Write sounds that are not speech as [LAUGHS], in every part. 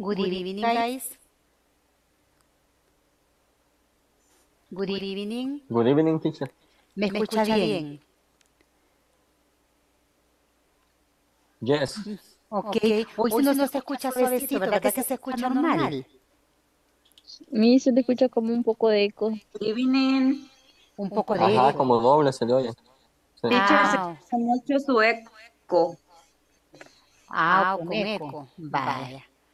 Good, evening, guys. Good evening. Good evening, teacher. ¿Me escucha, bien? Yes. Mm, ok. okay. Hoy, Hoy no, no se, escucha escucha suavecito, ¿verdad? Que se, escucha normal. normal. Mi se te escucha como un poco de eco. Good evening. Un poco de eco. Ajá, como doble se le oye. Sí. Teacher, se ah. escucha mucho su eco. Ah, ah con, eco. eco. Vaya.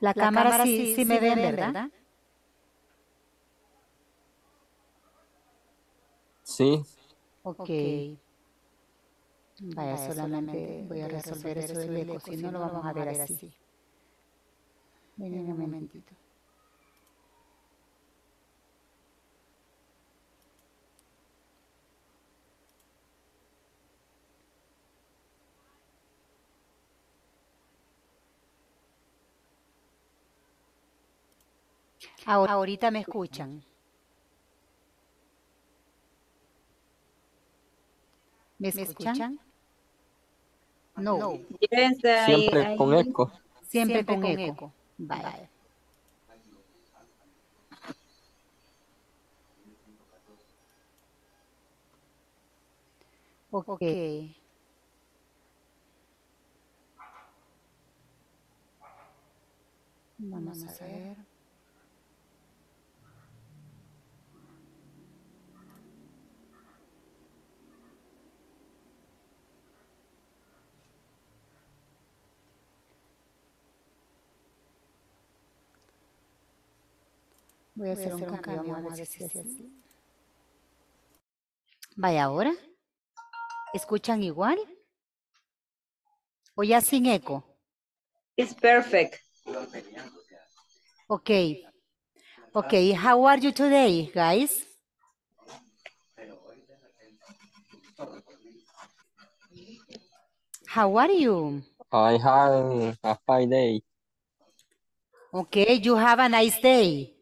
La, cámara, sí, sí, me, ve, ven, ¿verdad? Sí. Ok. okay. Vaya, solamente voy a resolver, eso del eco, si no lo vamos a ver así. Ven un momentito. Ahorita me escuchan. ¿Me escuchan? No. Siempre con eco. Siempre, con, eco. Vale. Ok. Vamos a ver. Voy a hacer, un, cambio, a ver si Vaya ahora. ¿Escuchan igual? ¿O ya sin eco? It's perfect. Okay. Okay, how are you today, guys? How are you? I have a fine day. Okay, you have a nice day.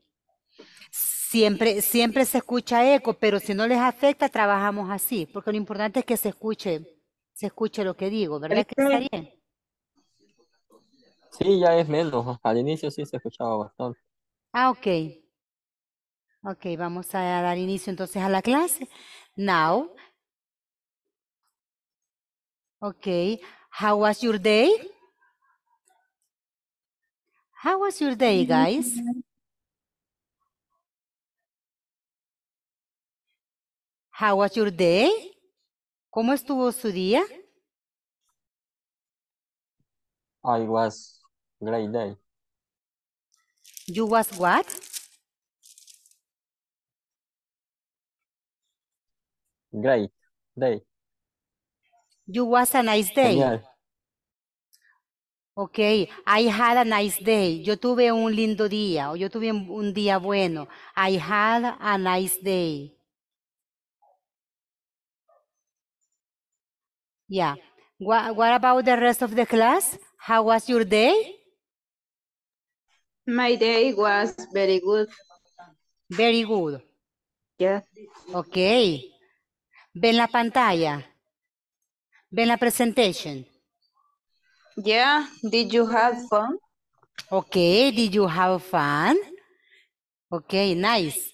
Siempre, siempre se escucha eco, pero si no les afecta, trabajamos así, porque lo importante es que se escuche, se escuche lo que digo, ¿verdad Sí, ya es menos. Al inicio sí se escuchaba bastante. Ah, ok. Ok, vamos a dar inicio entonces a la clase. Now. Ok. How was your day? How was your day, guys? How was your day? ¿Cómo estuvo su día? I was great day. You was what? Great day. You was a nice day. Okay, I had a nice day. Yo tuve un lindo día o yo tuve un día bueno. I had a nice day. Yeah. What, about the rest of the class? How was your day? My day was very good. Very good. Okay. ¿Ven la pantalla? ¿Ven la presentation? Yeah. Did you have fun? Okay. Did you have fun? Okay. Nice.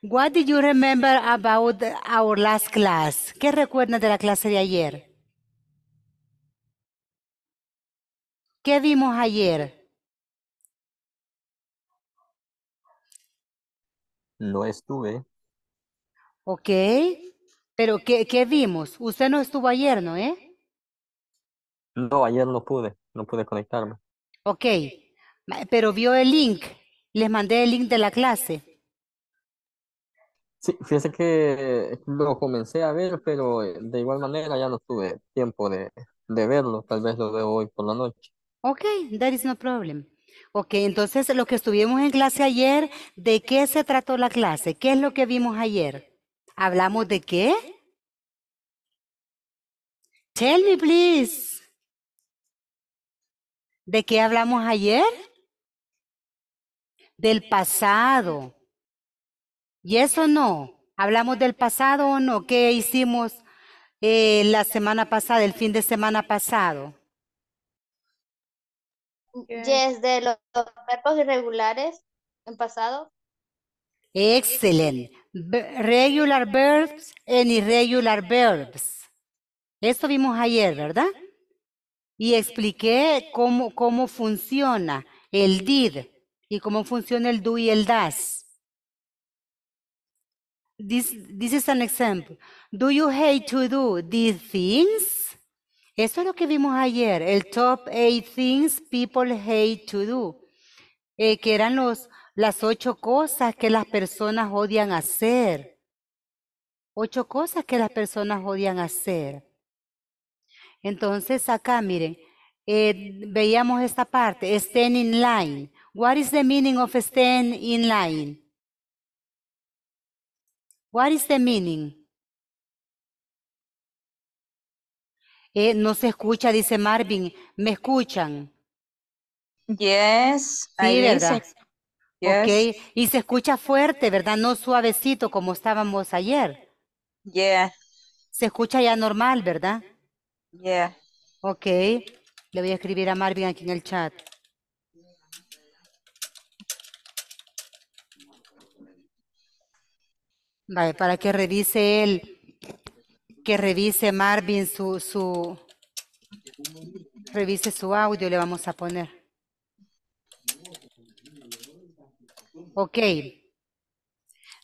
What did you remember about our last class? ¿Qué recuerdas de la clase de ayer? ¿Qué vimos ayer? No estuve. Ok, pero ¿qué, qué vimos? Usted no estuvo ayer, ¿no? Eh? No, ayer no pude, no pude conectarme. Ok, pero vio el link, les mandé el link de la clase. Sí, fíjese que lo comencé a ver, pero eh, de igual manera ya no tuve tiempo de, de verlo, tal vez lo veo hoy por la noche. Ok, there is no problem. Ok, entonces lo que estuvimos en clase ayer, ¿de qué se trató la clase? ¿Qué es lo que vimos ayer? ¿Hablamos de qué? Tell me, please. ¿De qué hablamos ayer? Del pasado. ¿Y eso no? ¿Hablamos del pasado o no? ¿Qué hicimos eh, la semana pasada, el fin de semana pasado? Desde de los, verbos irregulares en pasado. Excelente. Regular verbs and irregular verbs. Esto vimos ayer, ¿verdad? Y expliqué cómo, funciona el did y cómo funciona el do y el das. This, this este is an example. Do you hate to do these things? Eso es lo que vimos ayer, el top eight things people hate to do, eh, que eran los, las ocho cosas que las personas odian hacer. Ocho cosas que las personas odian hacer. Entonces acá, miren, eh, veíamos esta parte, stand in line. What is the meaning of stand in line? What is the meaning? Eh, no se escucha, dice Marvin. ¿Me escuchan? Yes. Sí, ¿verdad? Okay. Y se escucha fuerte, ¿verdad? No suavecito como estábamos ayer. Yeah. Se escucha ya normal, ¿verdad? Yeah. Ok. Le voy a escribir a Marvin aquí en el chat. Vale, para que revise él que revise Marvin su, su, revise su audio, le vamos a poner. Ok.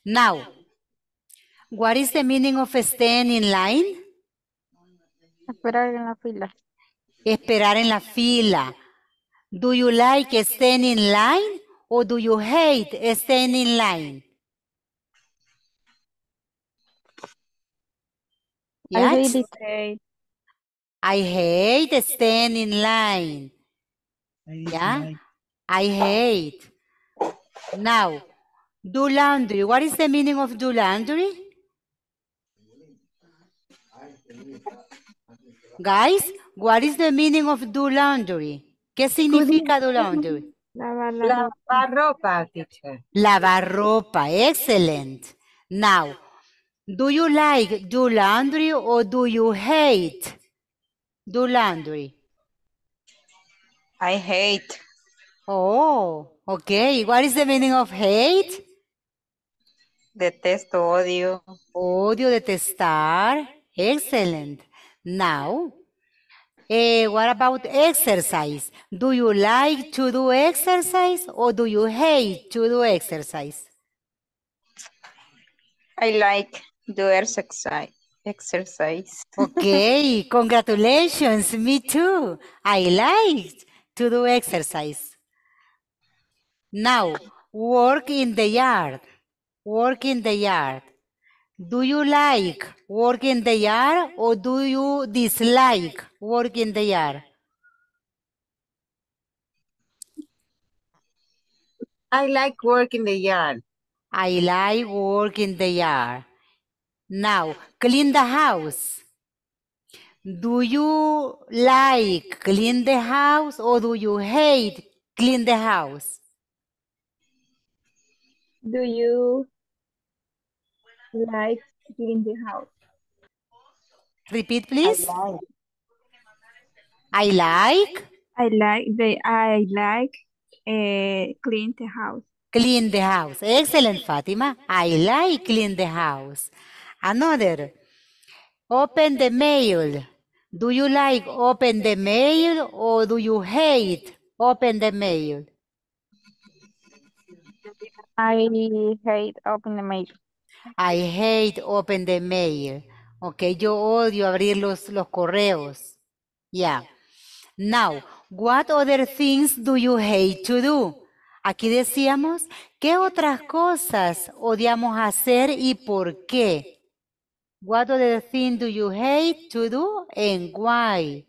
Now, what is the meaning of staying in line? Esperar en la fila. Esperar en la fila. Do you like staying in line or do you hate staying in line? I really hate. I hate stand in line. I Yeah. like- I hate. Now, do laundry. What is the meaning of do laundry? Guys, what is the meaning of do laundry? ¿Qué significa do [LAUGHS] laundry? Lavar ropa, teacher. Lavar ropa. Excellent. Now, do you like do laundry or do you hate do laundry? I hate. Oh, okay. What is the meaning of hate? Detesto, odio. Odio, detestar. Excellent. Now, eh, what about exercise? Do you like to do exercise or do you hate to do exercise? I like do exercise. Exercise. Okay, congratulations. Me too. I like to do exercise. Now, work in the yard. Work in the yard. Do you like work in the yard or do you dislike work in the yard? I like work in the yard. I like work in the yard. Now, clean the house. Do you like clean the house or do you hate clean the house? Do you like clean the house? Repeat, please. I like. I like. I like the. I like uh, clean the house. Clean the house. Excellent, Fatima. I like clean the house. Another, open the mail. Do you like open the mail or do you hate open the mail? I hate open the mail. I hate open the mail. Ok, yo odio abrir los, los correos. Yeah. Now, what other things do you hate to do? Aquí decíamos, ¿qué otras cosas odiamos hacer y por qué? What other thing do you hate to do and why?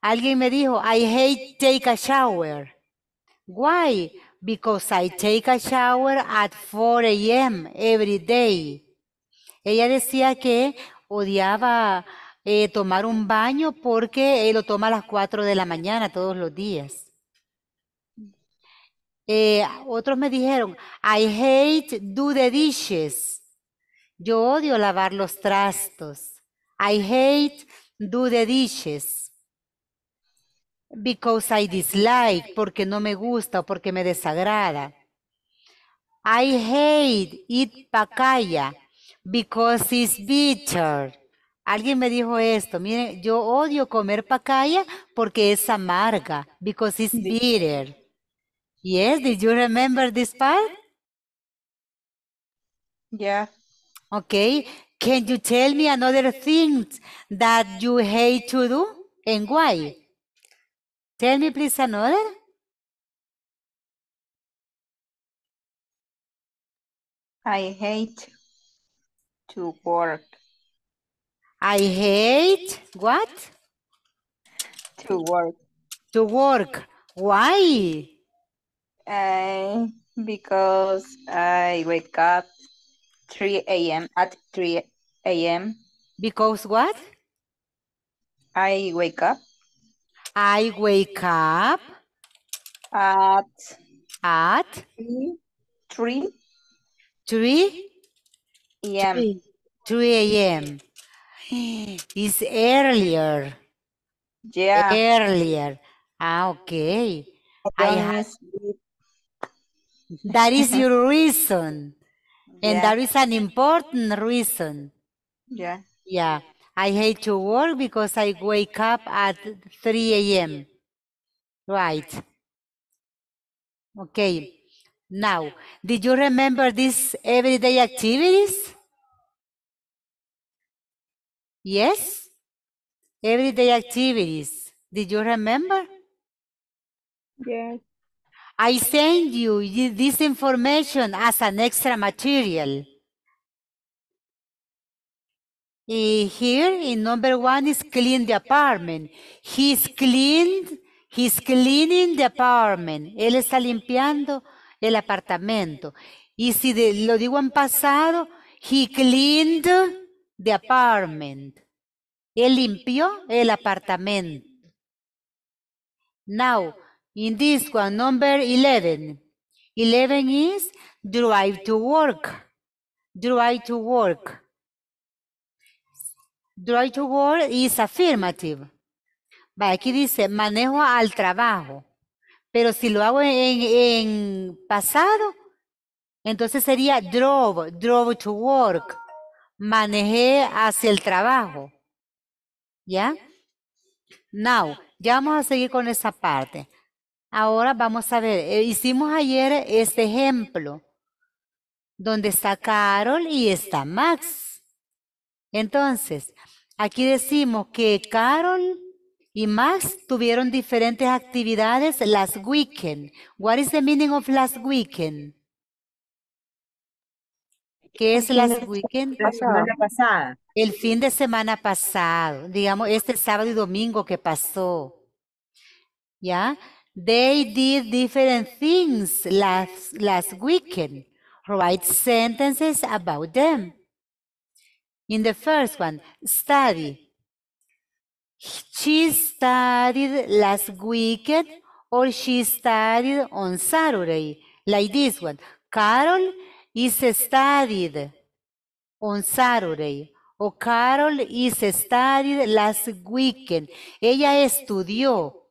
Alguien me dijo, I hate take a shower. Why? Because I take a shower at 4 a.m. every day. Ella decía que odiaba eh, tomar un baño porque lo toma a las 4 de la mañana todos los días. Eh, otros me dijeron, I hate do the dishes. Yo odio lavar los trastos. I hate do the dishes. Because I dislike, porque no me gusta o porque me desagrada. I hate eat pacaya because it's bitter. Alguien me dijo esto, Mire, yo odio comer pacaya porque es amarga, because it's bitter. Yes, did you remember this part? Yeah. Okay. Can you tell me another thing that you hate to do and why? Tell me please another. I hate to work. I hate what? To work. To work. Why? Uh, because I wake up 3 a.m. at 3 a.m. Because what? I wake up. I wake up at at 3 3 a.m. 3 a.m. [SIGHS] It's earlier. Yeah. Earlier. Ah, okay. I, I have... That is [LAUGHS] your reason. And yeah. there is an important reason. Yeah. Yeah. I hate to work because I wake up at 3 a.m. Right. Okay. Now, did you remember these everyday activities? Yes? Everyday activities. Did you remember? Yes. I send you this information as an extra material. here in number one is clean the apartment. He's cleaned, he's cleaning the apartment. Él está limpiando el apartamento. Y si lo digo en pasado, he cleaned the apartment. Él limpió el apartamento. Now, In this one, number 11. 11 is drive to work. Drive to work. Drive to work is affirmative. aquí dice manejo al trabajo. Pero si lo hago en, en pasado, entonces sería drove, drove to work. Manejé hacia el trabajo. ¿Ya? Now, ya vamos a seguir con esa parte. Ahora vamos a ver, eh, hicimos ayer este ejemplo, donde está Carol y está Max. Entonces, aquí decimos que Carol y Max tuvieron diferentes actividades last weekend. What is the meaning of last weekend? ¿Qué es last weekend? semana pasada. El fin de semana pasado, digamos, este sábado y domingo que pasó. ¿Ya? They did different things last, last weekend. Write sentences about them. In the first one, study. She studied last weekend or she studied on Saturday, like this one. Carol is studied on Saturday. O Carol is studied last weekend. Ella estudió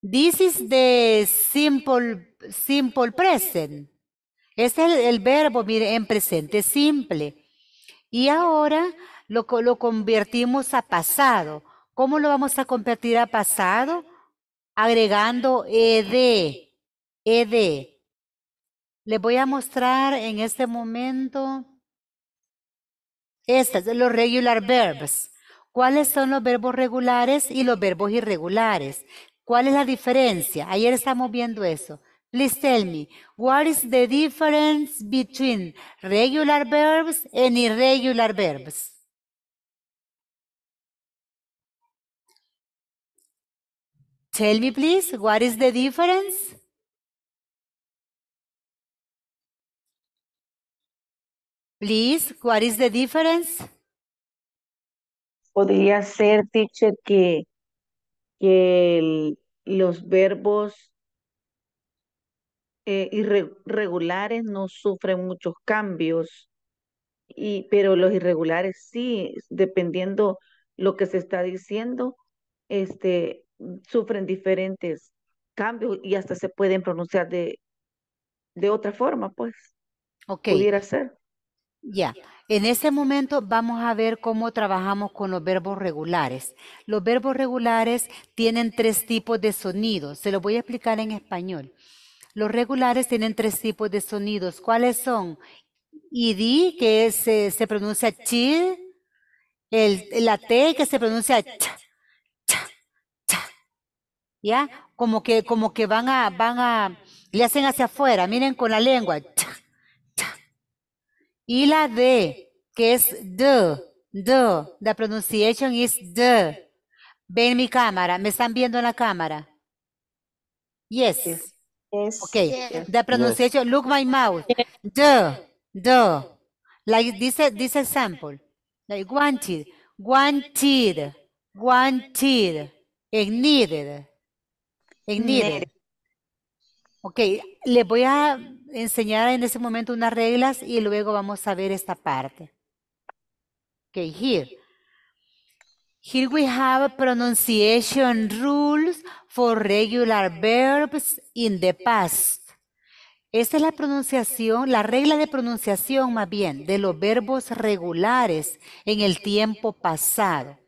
This is the simple, simple present. Este es el, verbo, mire, en presente simple. Y ahora lo, lo convertimos a pasado. ¿Cómo lo vamos a convertir a pasado? Agregando ed. Ed. Les voy a mostrar en este momento estas, los regular verbs. ¿Cuáles son los verbos regulares y los verbos irregulares? ¿Cuál es la diferencia? Ayer estamos viendo eso. Please tell me, what is the difference between regular verbs and irregular verbs? Tell me please, what is the difference? Please, what is the difference? Podría ser, teacher, que que los verbos eh, irregulares no sufren muchos cambios, y, pero los irregulares sí, dependiendo lo que se está diciendo, este, sufren diferentes cambios y hasta se pueden pronunciar de, de otra forma, pues. Ok. Pudiera ser. Ya, en ese momento vamos a ver cómo trabajamos con los verbos regulares. Los verbos regulares tienen tres tipos de sonidos. Se los voy a explicar en español. Los regulares tienen tres tipos de sonidos. ¿Cuáles son? di, que se pronuncia chi, el, la T, que se pronuncia ch ¿Ya? Como que, como que van a, van a, le hacen hacia afuera, miren con la lengua, y la D, que es D, D, the pronunciation is D. Ven mi cámara, ¿me están viendo en la cámara? Yes. yes. Okay. The pronunciation, look my mouth. D, D. Like this, this example. Like wanted, wanted, wanted, and needed. needed. Ok, le voy a enseñar en ese momento unas reglas y luego vamos a ver esta parte. Ok, here. Here we have pronunciation rules for regular verbs in the past. Esta es la pronunciación, la regla de pronunciación más bien, de los verbos regulares en el tiempo pasado.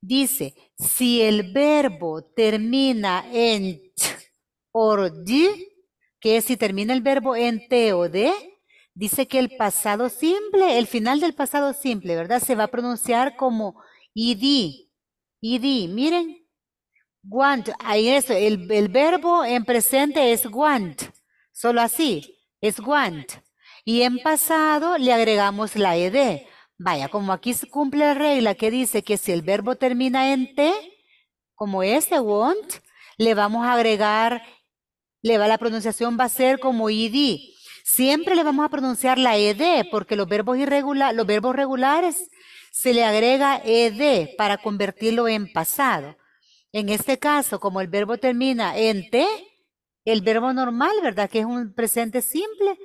Dice, si el verbo termina en ch o que si termina el verbo en T o D, dice que el pasado simple, el final del pasado simple, ¿verdad? Se va a pronunciar como id, id, miren. Want, ahí es, el, el verbo en presente es want, solo así, es want. Y en pasado le agregamos la ed. Vaya, como aquí se cumple la regla que dice que si el verbo termina en T, como ese want, le vamos a agregar le va, la pronunciación va a ser como id. Siempre le vamos a pronunciar la ed porque los verbos irregulares, los verbos regulares se le agrega ed para convertirlo en pasado. En este caso, como el verbo termina en T, el verbo normal, ¿verdad? Que es un presente simple.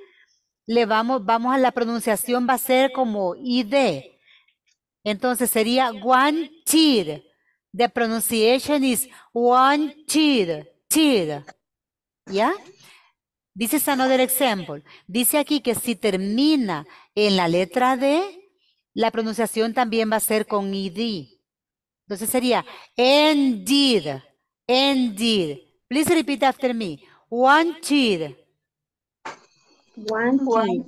Le vamos, vamos a la pronunciación, va a ser como id. Entonces sería one cheer. The pronunciation is one ¿Ya? This is another example. Dice aquí que si termina en la letra D, la pronunciación también va a ser con id. Entonces sería indeed, indeed. Please repeat after me. Wanted. Wanted.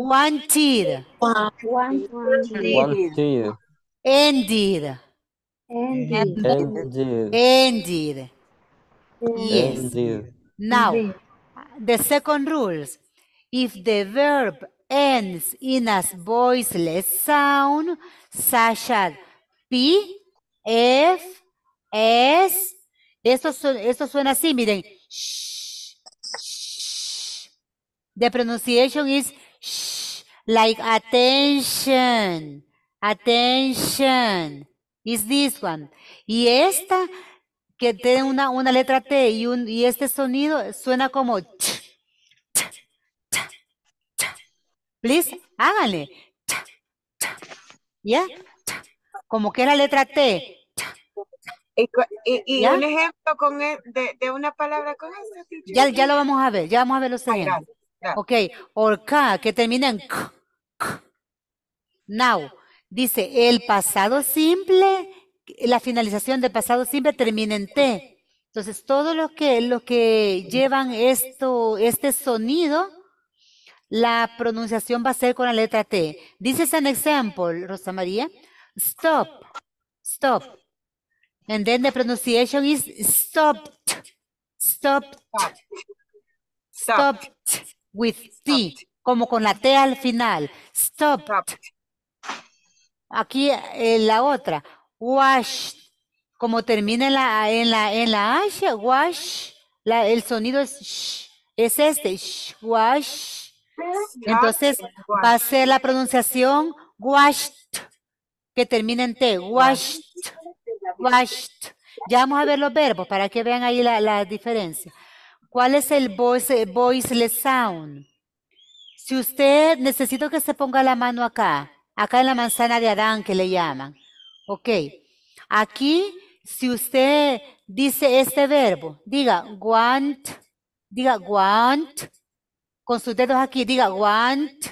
Wanted. Wanted. Indeed. Indeed. Indeed. Yes. Now, the second rules. If the verb ends in a voiceless sound, such as P, F, S, esto, suena así, miren. The pronunciation is like attention, attention. Is this one. Y esta tiene una, una letra T y, un, y este sonido suena como Please, háganle. ¿Ya? Como que la letra T. Y, un ejemplo con e, de, de, una palabra con eso Ya, ya lo vamos a ver, ya vamos a ver los ah, ejemplos. Ok, orca, que termina en Now, dice el pasado simple la finalización del pasado siempre termina en T. Entonces, todo lo que, lo que llevan esto, este sonido, la pronunciación va a ser con la letra T. This is an example, Rosa María. Stop, stop. And then the pronunciation is stopped, Stop. stopped, with T, como con la T al final. Stopped. Aquí eh, la otra. Wash. Como termina en la, en la, en la H, wash. el sonido es sh, es este, sh, wash. Entonces va a ser la pronunciación washed, que termina en T, washed, washed. Ya vamos a ver los verbos para que vean ahí la, diferencia. ¿Cuál es el voiceless sound? Si usted, necesito que se ponga la mano acá, acá en la manzana de Adán que le llaman. Ok. Aquí, si usted dice este verbo, diga want, diga want, con sus dedos aquí, diga want,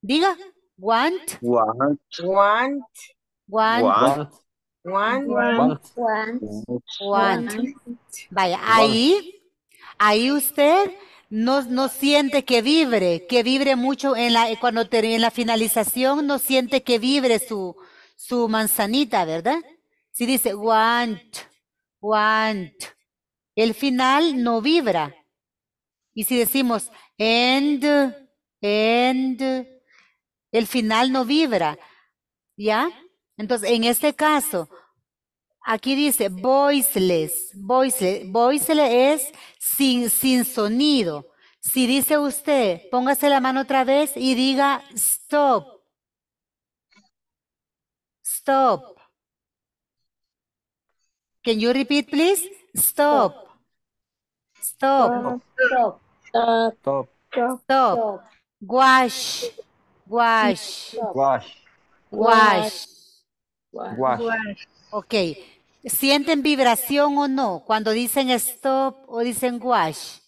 diga want, want, want, want, want, want, want, Vaya, ahí, ahí usted no, no siente que vibre, que vibre mucho en la, cuando en la finalización, no siente que vibre su, su manzanita, ¿verdad? Si dice want, want, el final no vibra. Y si decimos end, end, el final no vibra. ¿Ya? Entonces, en este caso, aquí dice voiceless. Voiceless, voiceless es sin, sin sonido. Si dice usted, póngase la mano otra vez y diga stop. Stop. Can you repeat, please? Stop. Stop. Stop. Stop. Stop. Wash. Wash. Wash. Wash. Wash. Ok. ¿Sienten vibración o no cuando dicen stop o dicen wash?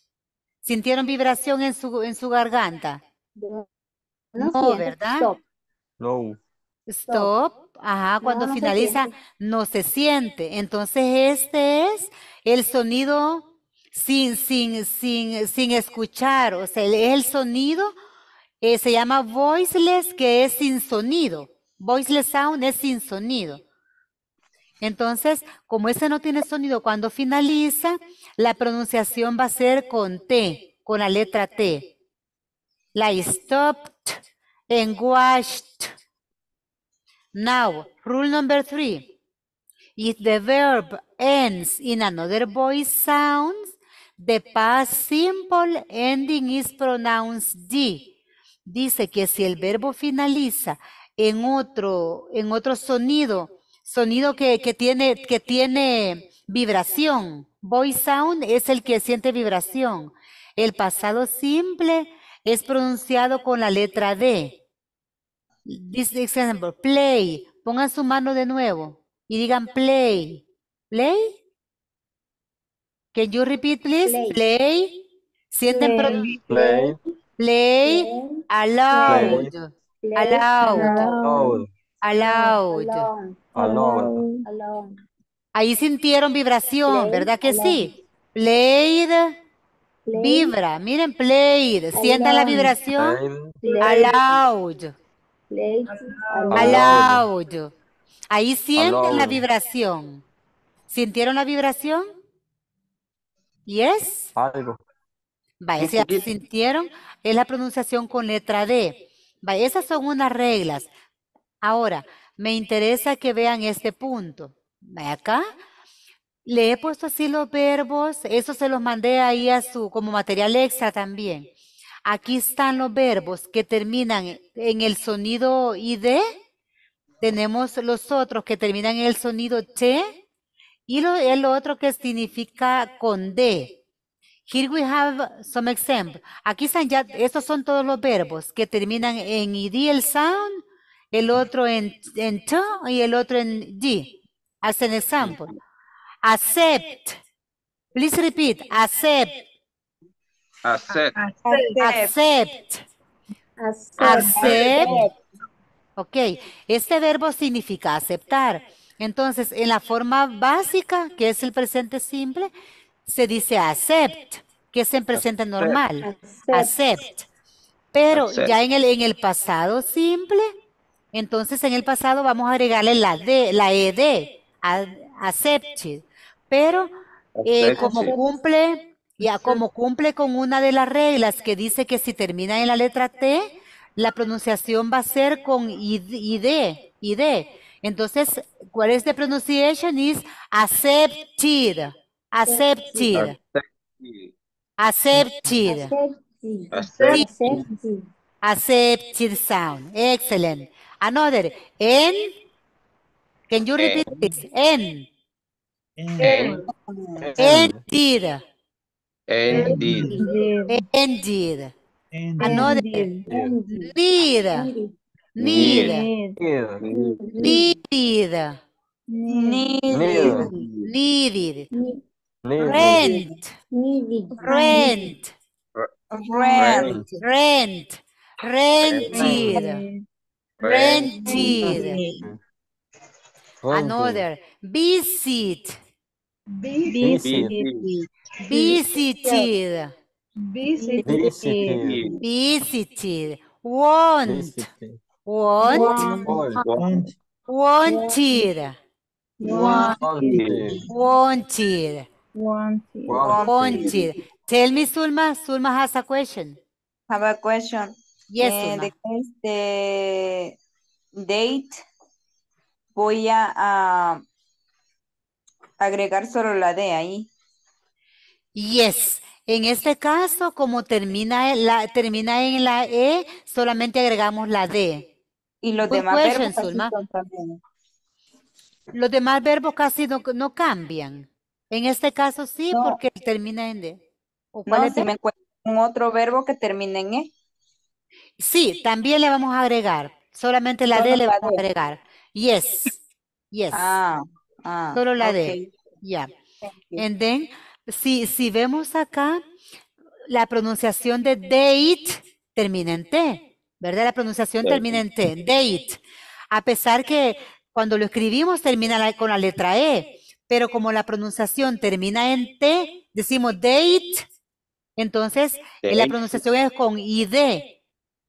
¿Sintieron vibración en su, en su garganta? No, ¿verdad? No. Stop. Ajá, cuando finaliza no se siente. Entonces este es el sonido sin, sin, sin, sin escuchar, o sea, el, el sonido eh, se llama voiceless, que es sin sonido. Voiceless sound es sin sonido. Entonces, como ese no tiene sonido, cuando finaliza, la pronunciación va a ser con T, con la letra T. La stopped, en Now, rule number three. If the verb ends in another voice sound, the past simple ending is pronounced D. Dice que si el verbo finaliza en otro, en otro sonido, sonido que, que, tiene, que tiene vibración, voice sound es el que siente vibración. El pasado simple es pronunciado con la letra D. This example, play. Pongan su mano de nuevo y digan play. ¿Play? Que you repeat, please? Play. Sienten play. Play. play. ¿Aloud? ¿Aloud? ¿Aloud? ¿Aloud? ¿Aloud? Ahí sintieron vibración, ¿verdad que sí? ¿Play? Vibra. Miren, play. Sientan la vibración. ¿Aloud? Al Ahí sienten la vibración. ¿Sintieron la vibración? ¿Yes? Algo. Vaya, sintieron, es la pronunciación con letra D. Vaya, esas son unas reglas. Ahora, me interesa que vean este punto. ve acá. Le he puesto así los verbos, eso se los mandé ahí a su, como material extra también. Aquí están los verbos que terminan en el sonido ID. Tenemos los otros que terminan en el sonido T. Y el otro que significa con D. Here we have some examples. Aquí están ya, estos son todos los verbos que terminan en ID el sound, el otro en, en y el otro en D. As an example. Accept. Please repeat. Accept. Accept. Acept. Acept. Ok, este verbo significa aceptar. Entonces, en la forma básica, que es el presente simple, se dice accept, que es el presente normal. Accept. Pero ya en el, en el pasado simple, entonces en el pasado vamos a agregarle la la ED, acept Pero eh, como cumple ya como cumple con una de las reglas que dice que si termina en la letra T, la pronunciación va a ser con ID, de Entonces, ¿cuál es la pronunciación Is accepted. Accepted. Accepted. Accepted. sound. excelente Another. En. Can you repeat this? En. En. En. Ended. Ended. Another. Ah, Need. Need. Need. Rent. Rent. Rent. Rent. Rented. Another. Ah, Visit. Visit. Visited. Visited. Visited. Want. Want. Want. Wanted. Wanted. Wanted. Wanted. Tell me, Sulma. Sulma has a question. Have a question. Yes, Sulma. Eh, The, este date voy a agregar solo la D ahí. Yes. En este caso, como termina, e, la, termina en la E, solamente agregamos la D. Y los pues demás verbos Los demás verbos casi no, cambian. En este caso sí, porque termina en D. ¿O cuál es me un otro verbo que termina en E. Sí, también le vamos a agregar. Solamente la D le vamos a agregar. Yes. Yes. Ah, ah Solo la D. Ya. Yeah. And then... Si, si vemos acá, la pronunciación de date termina en T, ¿verdad? La pronunciación termina en T, date. A pesar que cuando lo escribimos termina con la letra E, pero como la pronunciación termina en T, decimos date, entonces la pronunciación es con ID.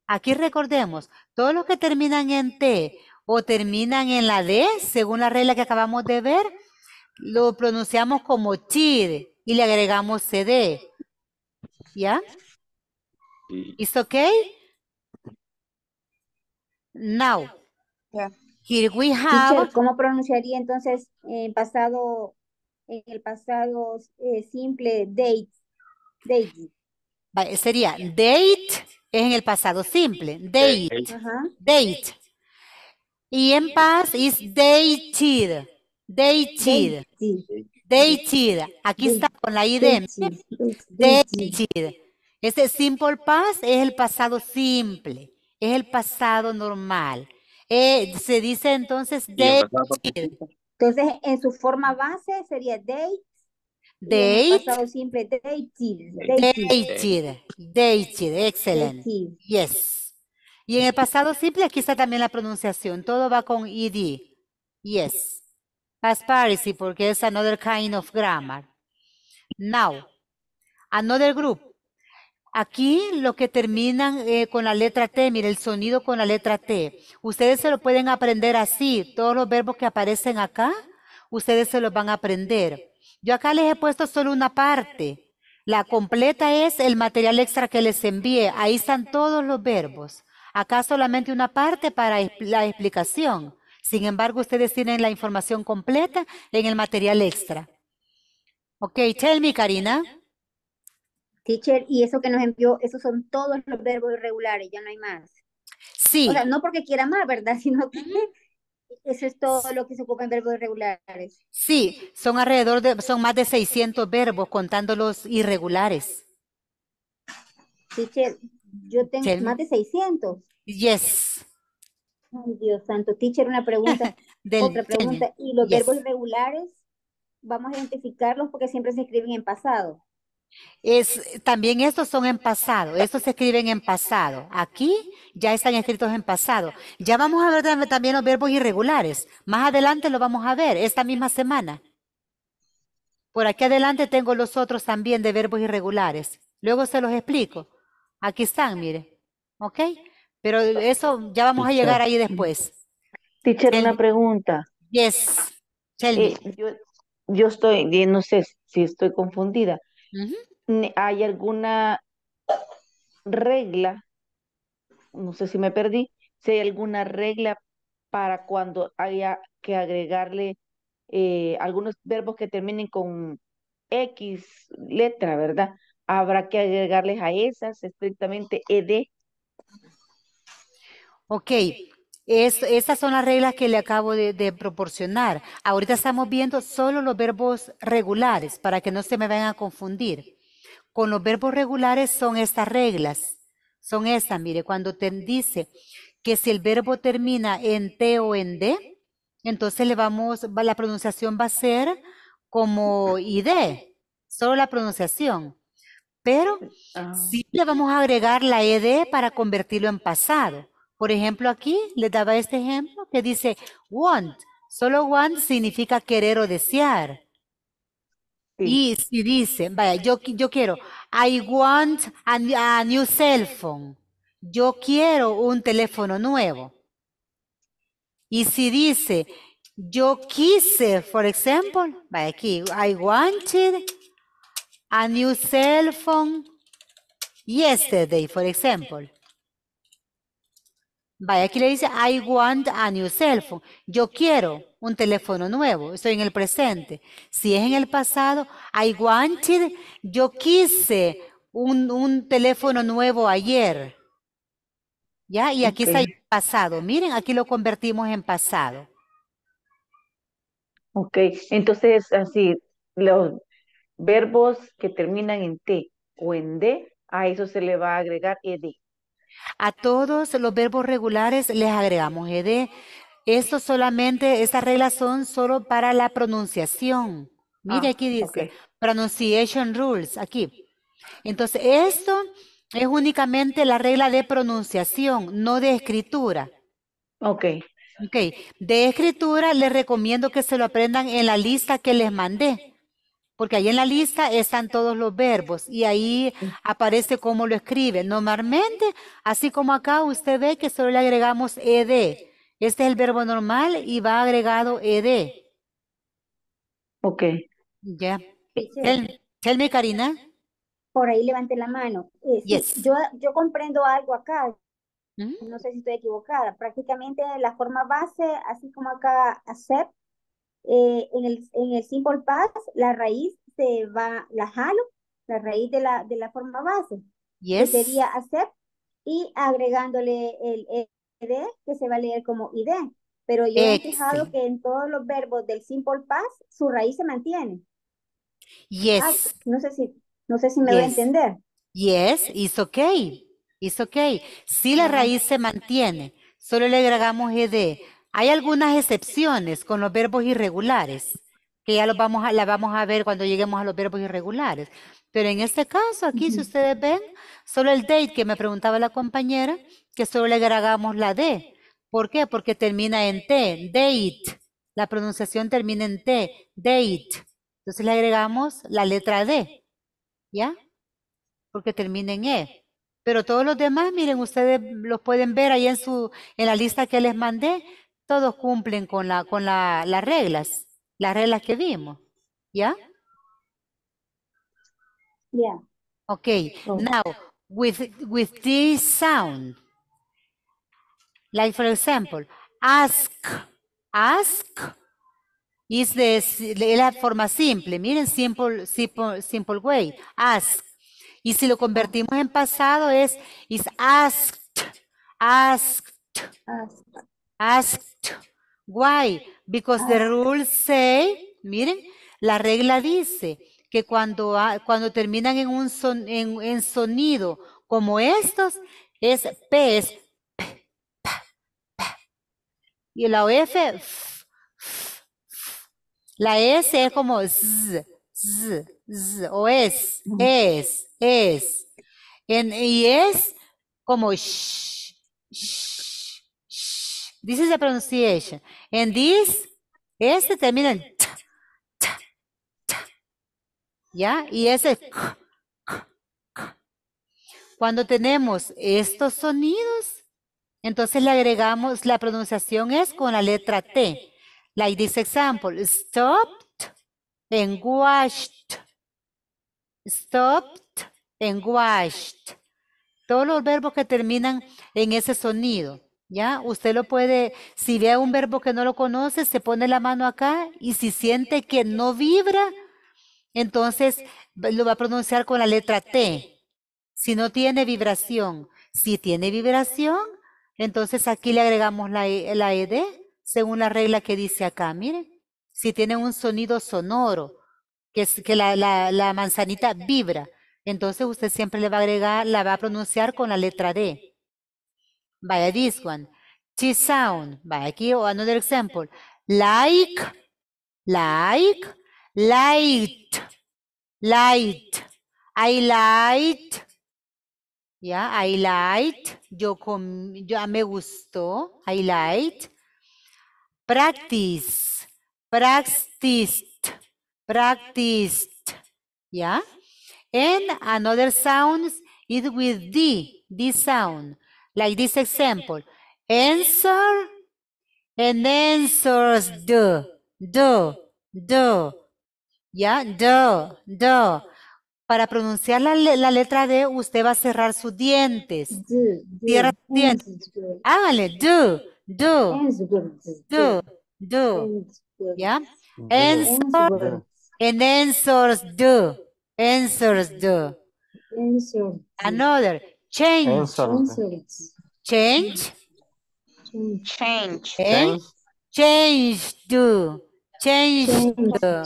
Aquí recordemos, todos los que terminan en T o terminan en la D, según la regla que acabamos de ver, lo pronunciamos como chid y le agregamos CD. ¿Ya? is ok? Now. Here we have. ¿Cómo pronunciaría entonces en eh, pasado, en eh, el pasado eh, simple date? Date. Sería date es en el pasado simple. Date. Date. Y en past, is dated. Dated. dated. Dated. Aquí está con la id. de Este simple past es el pasado simple, es el pasado normal. Eh, se dice entonces dated. Entonces, en su forma base sería date. Date. Pasado simple, Excelente. Yes. Y en el pasado simple, aquí está también la pronunciación. Todo va con id. Yes. Asparity, porque es another kind of grammar. Now, another group. Aquí lo que terminan eh, con la letra T, mire, el sonido con la letra T. Ustedes se lo pueden aprender así. Todos los verbos que aparecen acá, ustedes se los van a aprender. Yo acá les he puesto solo una parte. La completa es el material extra que les envié. Ahí están todos los verbos. Acá solamente una parte para la explicación. Sin embargo, ustedes tienen la información completa en el material extra. Ok, tell me, Karina. Teacher, y eso que nos envió, esos son todos los verbos irregulares, ya no hay más. Sí. O sea, no porque quiera más, ¿verdad? [LAUGHS] Sino que eso es todo lo que se ocupa en verbos irregulares. Sí, son alrededor de, son más de 600 verbos contando los irregulares. Teacher, yo tengo más de 600. Yes. Dios santo, teacher, una pregunta, [LAUGHS] otra pregunta. ¿Y los verbos irregulares? Vamos a identificarlos porque siempre se escriben en pasado. Es, también estos son en pasado, estos se escriben en pasado. Aquí ya están escritos en pasado. Ya vamos a ver también los verbos irregulares. Más adelante lo vamos a ver, esta misma semana. Por aquí adelante tengo los otros también de verbos irregulares. Luego se los explico. Aquí están, mire. ¿Ok? Pero eso ya vamos a llegar ahí después. Teacher, una pregunta. Yes. Eh, yo, estoy, no sé si estoy confundida. ¿Hay alguna regla? No sé si me perdí. Si hay alguna regla para cuando haya que agregarle eh, algunos verbos que terminen con X letra, ¿verdad? Habrá que agregarles a esas estrictamente ED Ok, estas son las reglas que le acabo de, proporcionar. Ahorita estamos viendo solo los verbos regulares para que no se me vayan a confundir. Con los verbos regulares son estas reglas. Son estas, mire, cuando te dice que si el verbo termina en T o en D, entonces le vamos, la pronunciación va a ser como ID, solo la pronunciación. Pero ah. sí le vamos a agregar la ED para convertirlo en pasado. Por ejemplo, aquí le daba este ejemplo que dice want. Solo want significa querer o desear. Y si dice, vaya, yo, quiero, I want a, new cell phone. Yo quiero un teléfono nuevo. Y si dice, yo quise, por ejemplo, vaya aquí, I wanted a new cell phone yesterday, for example. Vaya, aquí le dice, I want a new cell phone. Yo quiero un teléfono nuevo. Estoy en el presente. Si es en el pasado, I wanted, yo quise un, teléfono nuevo ayer. ¿Ya? Y aquí está el pasado. Miren, aquí lo convertimos en pasado. Ok, entonces así, los verbos que terminan en T o en D, a eso se le va a agregar ED. A todos los verbos regulares les agregamos ed. Esto solamente, estas reglas son solo para la pronunciación. Mire, ah, aquí dice pronunciation rules, aquí. Entonces, esto es únicamente la regla de pronunciación, no de escritura. Ok. Ok. De escritura les recomiendo que se lo aprendan en la lista que les mandé. Porque ahí en la lista están todos los verbos y ahí aparece cómo lo escribe. Normalmente, así como acá, usted ve que solo le agregamos ed. Este es el verbo normal y va agregado ed. Ok. Ya. Yeah. Karina. Por ahí levante la mano. Eh, yo, yo comprendo algo acá. Mm. No sé si estoy equivocada. Prácticamente la forma base, así como acá accept, eh, en, el, en el simple pass la raíz se va, la jalo, la raíz de la, de la forma base. Yes. sería hacer y agregándole el ed que se va a leer como id. Pero yo he fijado que en todos los verbos del simple pass su raíz se mantiene. Yes. Ah, no sé si no sé si me va a entender. Yes, it's okay. It's okay. Si la raíz se mantiene, solo le agregamos ed. Hay algunas excepciones con los verbos irregulares, que ya los vamos a, la vamos a ver cuando lleguemos a los verbos irregulares. Pero en este caso, aquí, si ustedes ven, solo el date que me preguntaba la compañera, que solo le agregamos la D. ¿Por qué? Porque termina en T, date. La pronunciación termina en T, date. Entonces le agregamos la letra D, ¿ya? Porque termina en E. Pero todos los demás, miren, ustedes los pueden ver ahí en, su, en la lista que les mandé, todos cumplen con, la, con las reglas, las reglas que vimos. ¿Ya? Sí. Okay. Now, with, with this sound, like for example, ask, ask, es la forma simple. Miren, simple, simple, simple way, ask. Y si lo convertimos en pasado es is asked, asked. asked asked. Why? Because the rule say, miren, la regla dice que cuando, cuando terminan en un son, en, sonido como estos, es P, es P, P, P. Y la OF, f, La S es como Z, Z, Z, o es, es, es. y es como sh, sh. This is the pronunciation. And this, este termina en ch, ¿Ya? Y ese k, Cuando tenemos estos sonidos, entonces le agregamos, la pronunciación es con la letra T. Like this example, stopped and Stopped and Todos los verbos que terminan en ese sonido. ¿Ya? Usted lo puede, si ve un verbo que no lo conoce, se pone la mano acá y si siente que no vibra, entonces lo va a pronunciar con la letra T. Si no tiene vibración, si tiene vibración, entonces aquí le agregamos la, ED, e según la regla que dice acá, Mire, Si tiene un sonido sonoro, que, que la, la manzanita vibra, entonces usted siempre le va a agregar, la va a pronunciar con la letra D. by this one. T sound by here or another example. Like, like, light, light. I light. Yeah, I light. Yo, com, yo me gustó. I light. Practice, practiced, practiced. Yeah. And another sound is with D, D sound. like this example. Answer and answers do, do, do. ¿Ya? Do, do. Para pronunciar la, letra D, usted va a cerrar sus dientes. Cierra sus dientes. Hágale, do, do, do, do. ¿Ya? Answer and answers do. Answers do. Another. Change. Change. Change. Change. Change Change. Change do, Change to.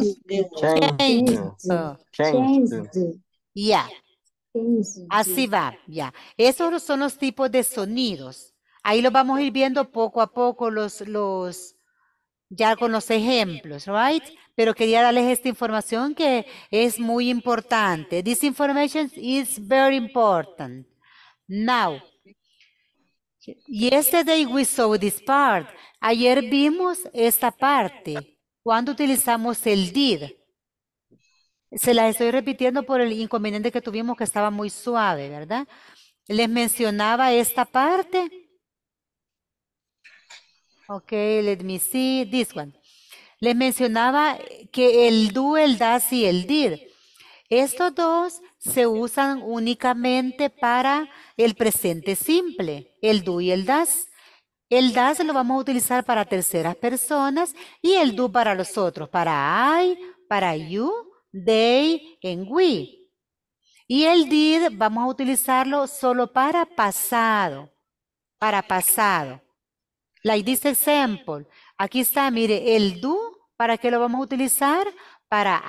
Change to. Yeah. Así va, ya. Esos son los tipos de sonidos. Ahí lo vamos a ir viendo poco a poco, los, los, ya con los ejemplos, right? Pero quería darles esta información que es muy importante. This information is very important now. Yesterday we saw this part. Ayer vimos esta parte. Cuando utilizamos el did. Se la estoy repitiendo por el inconveniente que tuvimos que estaba muy suave, ¿verdad? Les mencionaba esta parte. Ok, let me see this one. Les mencionaba que el do, el das y el did. Estos dos se usan únicamente para el presente simple, el do y el das. El das lo vamos a utilizar para terceras personas y el do para los otros, para I, para you, they and we. Y el did vamos a utilizarlo solo para pasado, para pasado. Like this example. Aquí está, mire, el do, ¿para qué lo vamos a utilizar? Para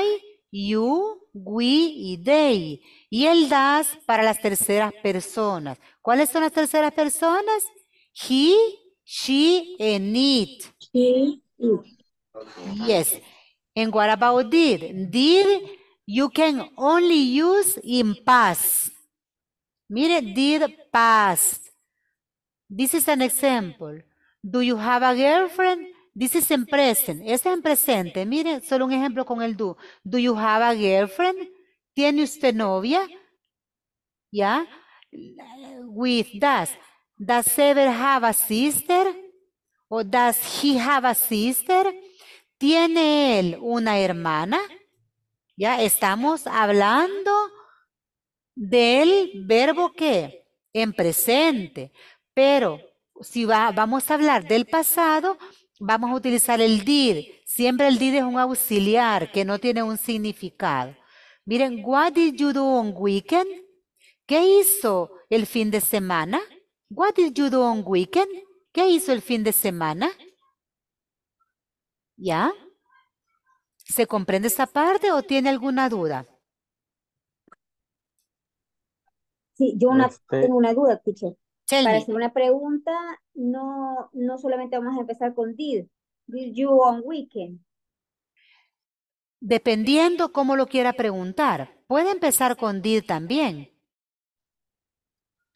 I, you, we y they. Y el das para las terceras personas. ¿Cuáles son las terceras personas? He, she, and it. Yes. And what about did? Did you can only use in past. Mire, did past. This is an example. Do you have a girlfriend? This is en present. es en presente. Miren, solo un ejemplo con el do. Do you have a girlfriend? ¿Tiene usted novia? ¿Ya? With does. Does ever have a sister? ¿O does he have a sister? ¿Tiene él una hermana? ¿Ya? Estamos hablando del verbo que en presente. Pero si va, vamos a hablar del pasado, vamos a utilizar el did. Siempre el did es un auxiliar que no tiene un significado. Miren, what did you do on weekend? ¿Qué hizo el fin de semana? What did you do on weekend? ¿Qué hizo el fin de semana? ¿Ya? ¿Se comprende esa parte o tiene alguna duda? Sí, yo este tengo una duda, teacher para hacer una pregunta, no, no solamente vamos a empezar con did. Did you on weekend? Dependiendo cómo lo quiera preguntar. Puede empezar con did también.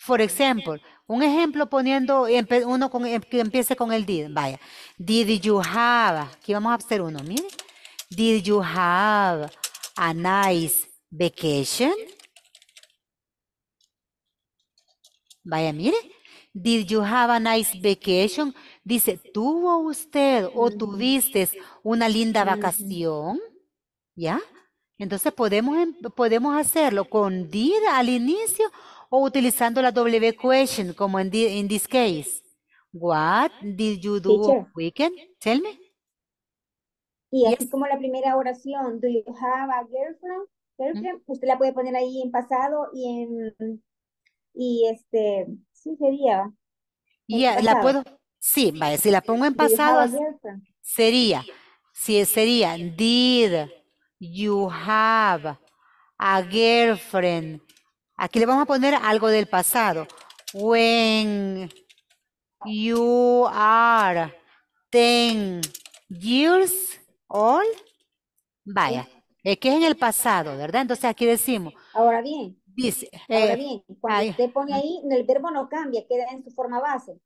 Por ejemplo, un ejemplo poniendo uno em, que empiece con el did. Vaya. Did you have? Aquí vamos a hacer uno. Mire. Did you have a nice vacation? Vaya, mire. Did you have a nice vacation? Dice, ¿tuvo usted o tuviste una linda vacación? ¿Ya? Entonces podemos, em, podemos hacerlo con did al inicio o utilizando la W question como en, in this case. What did you do the weekend? Tell me. Y es como la primera oración, do you have a girlfriend? Mm. Girlfriend, usted la puede poner ahí en pasado y en y este, sí, sería. Ya, la puedo, sí, vaya, si la pongo en pasado, sería, si sería, did you have a girlfriend? Aquí le vamos a poner algo del pasado. When you are ten years old, vaya, es que es en el pasado, ¿verdad? Entonces aquí decimos. Ahora bien, Dice. bien, cuando usted pone ahí, el verbo no cambia, queda en su forma base.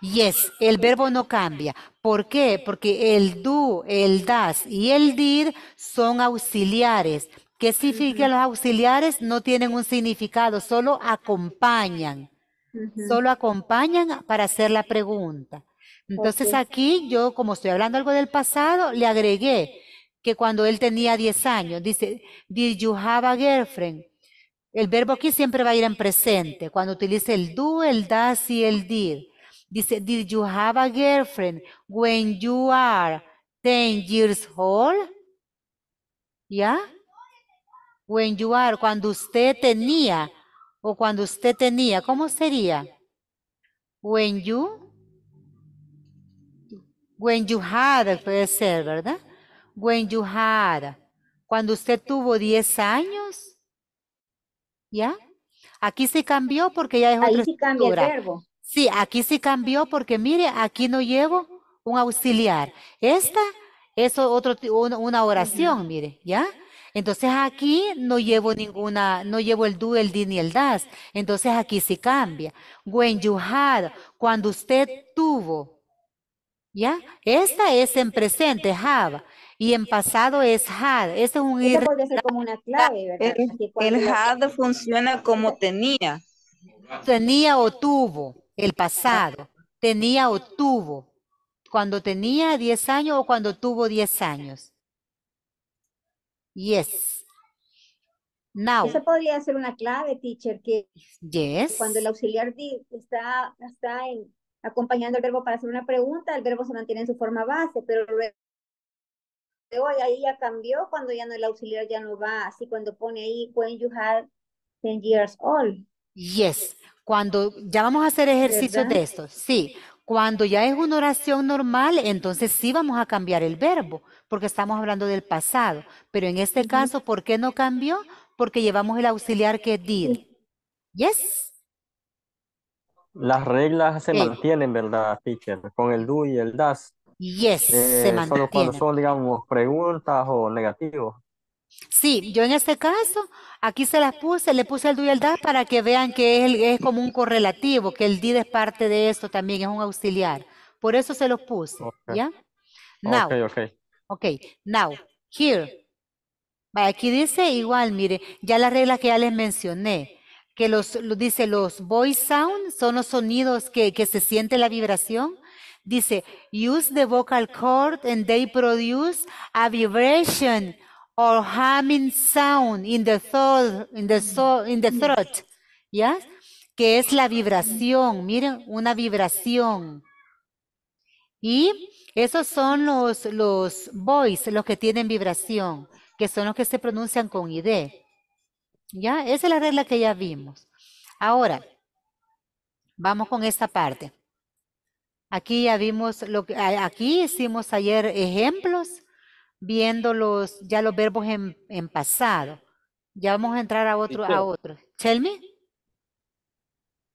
Yes, el verbo no cambia. ¿Por qué? Porque el do, el das y el did son auxiliares. ¿Qué significa los auxiliares? No tienen un significado, solo acompañan. Solo acompañan para hacer la pregunta. Entonces aquí yo, como estoy hablando algo del pasado, le agregué que cuando él tenía 10 años. Dice, did you have a girlfriend? El verbo aquí siempre va a ir en presente. Cuando utilice el do, el does y el did. Dice, did you have a girlfriend when you are 10 years old? ¿Ya? When you are, cuando usted tenía, o cuando usted tenía, ¿cómo sería? When you, when you had, puede ser, ¿verdad? when you had, cuando usted tuvo 10 años, ¿ya? Aquí se cambió porque ya es Ahí sí el verbo. Sí, aquí sí cambió porque mire, aquí no llevo un auxiliar. Esta es otro, una oración, mire, ¿ya? Entonces aquí no llevo ninguna, no llevo el do, el di, ni el das. Entonces aquí sí cambia. When you had, cuando usted tuvo, ¿ya? Esta es en presente, Java y en pasado es had. Ese es un ir. ser como una clave, ¿verdad? El, had funciona como tenía. Tenía o tuvo. El pasado. Tenía o tuvo. Cuando tenía 10 años o cuando tuvo 10 años. Yes. Now. Eso podría ser una clave, teacher, que yes. cuando el auxiliar está, está acompañando el verbo para hacer una pregunta, el verbo se mantiene en su forma base, pero luego ahí ya cambió cuando ya no el auxiliar ya no va, así cuando pone ahí when you had 10 years old. Yes, cuando ya vamos a hacer ejercicios de esto, sí. Cuando ya es una oración normal, entonces sí vamos a cambiar el verbo, porque estamos hablando del pasado. Pero en este caso, ¿por qué no cambió? Porque llevamos el auxiliar que es did. Yes. Las reglas se mantienen, ¿verdad, teacher? Con el do y el das. Yes, se mantiene. Eh, solo cuando son, digamos, preguntas o negativos. Sí, yo en este caso, aquí se las puse, le puse el do y para que vean que es, es como un correlativo, que el did es parte de esto también, es un auxiliar. Por eso se los puse, ¿ya? Ok, okay, okay. okay, now, here. Aquí dice igual, mire, ya las reglas que ya les mencioné, que los, dice los voice sound son los sonidos que, que se siente la vibración, Dice, use the vocal cord and they produce a vibration or humming sound in the throat, in the, ¿Ya? Que es la vibración, miren, una vibración. Y esos son los, los boys, los que tienen vibración, que son los que se pronuncian con ID. ¿Ya? Esa es la regla que ya vimos. Ahora, vamos con esta parte. Aquí ya vimos, lo que, aquí hicimos ayer ejemplos, viendo los, ya los verbos en, pasado. Ya vamos a entrar a otro, a otro. Tell me.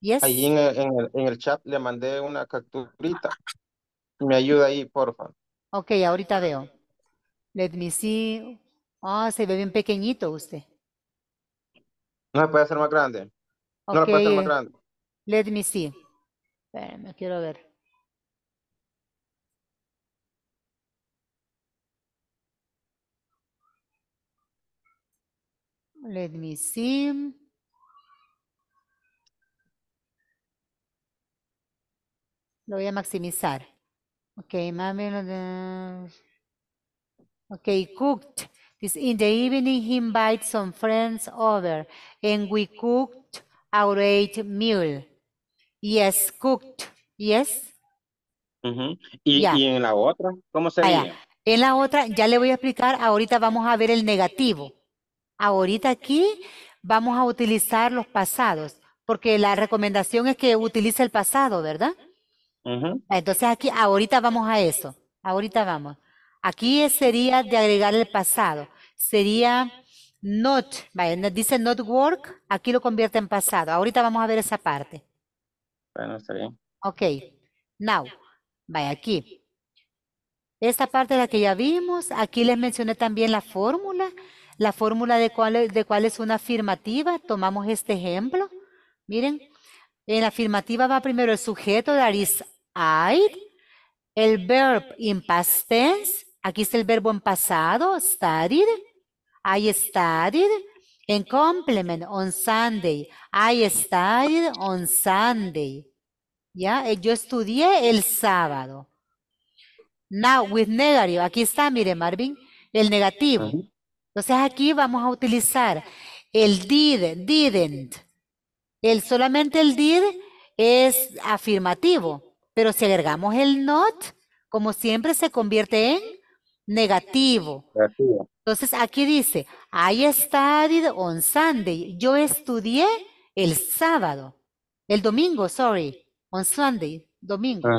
Yes. Ahí en el, chat le mandé una capturita. Me ayuda ahí, por favor. Ok, ahorita veo. Let me see. Ah, se ve bien pequeñito usted. No, puede ser más grande. No No, puede ser más grande. Let me see. me quiero ver. Let me see. Lo voy a maximizar. Ok, mami. Ok, cooked. This in the evening, he invites some friends over and we cooked our eight meal. Yes, cooked. Yes. y, y, en la otra, ¿cómo sería? En la otra, ya le voy a explicar, ahorita vamos a ver el negativo. Ahorita aquí vamos a utilizar los pasados, porque la recomendación es que utilice el pasado, ¿verdad? Entonces aquí, ahorita vamos a eso, ahorita vamos. Aquí sería de agregar el pasado, sería not, dice not work, aquí lo convierte en pasado. Ahorita vamos a ver esa parte. Bueno, está bien. Ok, now, vaya aquí. Esta parte de la que ya vimos, aquí les mencioné también la fórmula, la fórmula de cuál, es una afirmativa, tomamos este ejemplo. Miren, en la afirmativa va primero el sujeto, that is I, el verb in past tense, aquí está el verbo en pasado, studied, I studied, en complement, on Sunday, I studied on Sunday. ¿Ya? Eh, yo estudié el sábado. Now, with negative, aquí está, miren Marvin, el negativo. Entonces aquí vamos a utilizar el did, didn't. El, solamente el did es afirmativo, pero si agregamos el not, como siempre se convierte en negativo. Entonces aquí dice, I studied on Sunday. Yo estudié el sábado, el domingo, sorry, on Sunday, domingo,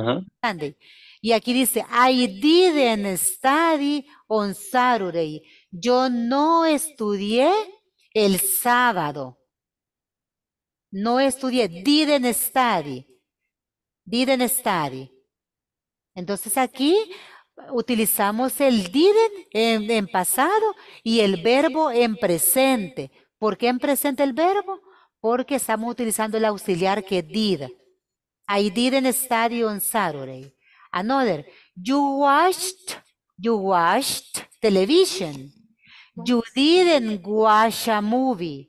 Sunday. Y aquí dice, I didn't study on Saturday yo no estudié el sábado. No estudié, didn't study. Didn't study. Entonces aquí utilizamos el didn't en, pasado y el verbo en presente. ¿Por qué en presente el verbo? Porque estamos utilizando el auxiliar que did. I didn't study on Saturday. Another, you watched, you watched television. You didn't watch a movie.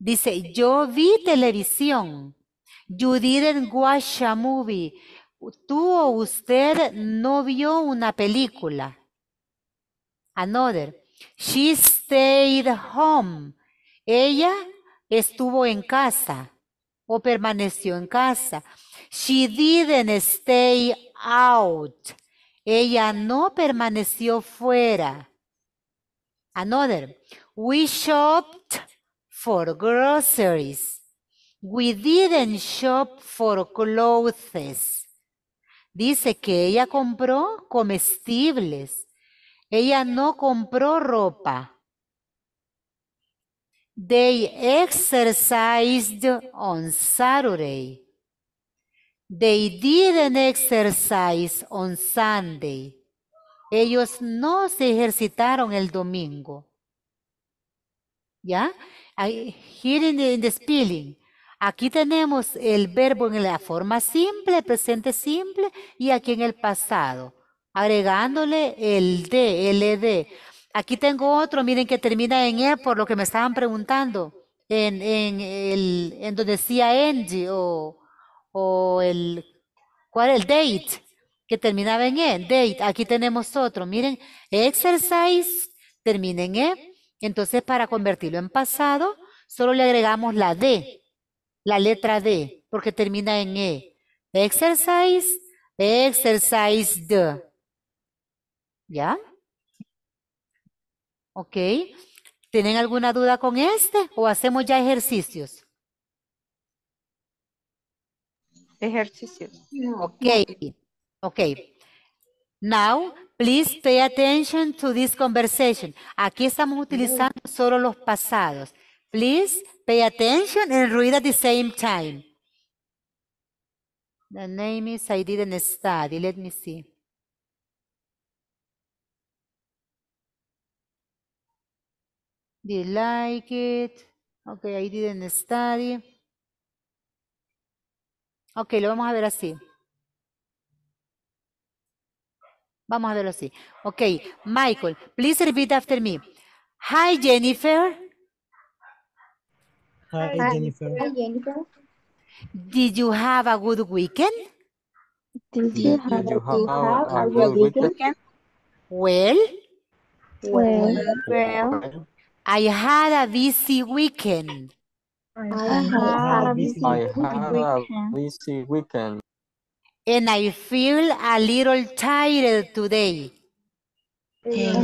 Dice, yo vi televisión. You didn't watch a movie. Tú o usted no vio una película. Another. She stayed home. Ella estuvo en casa o permaneció en casa. She didn't stay out. Ella no permaneció fuera. Another, we shopped for groceries. We didn't shop for clothes. Dice que ella compró comestibles. Ella no compró ropa. They exercised on Saturday. They didn't exercise on Sunday. Ellos no se ejercitaron el domingo. ¿Ya? Here in the, spelling. Aquí tenemos el verbo en la forma simple, presente simple, y aquí en el pasado, agregándole el D, ed. Aquí tengo otro, miren que termina en E, por lo que me estaban preguntando, en, el, en donde decía Angie o, el, ¿cuál? El date que terminaba en E. Date, aquí tenemos otro. Miren, exercise termina en E. Entonces, para convertirlo en pasado, solo le agregamos la D, la letra D, porque termina en E. Exercise, exercised. ¿Ya? Ok. ¿Tienen alguna duda con este o hacemos ya ejercicios? Ejercicios. Ok. Ok. Now, please pay attention to this conversation. Aquí estamos utilizando mm. solo los pasados. Please pay attention and read at the same time. The name is I didn't study. Let me see. Did you like it? Okay, I didn't study. Ok, lo vamos a ver así. Vamos a verlo así. Ok, Michael, please repeat after me. Hi, Jennifer. Hi, Jennifer. Hi, Jennifer. Did you have a good weekend? Did you have, a, good weekend? Well, well, I had a busy weekend. I had, A busy weekend. And I feel a little tired today. Really?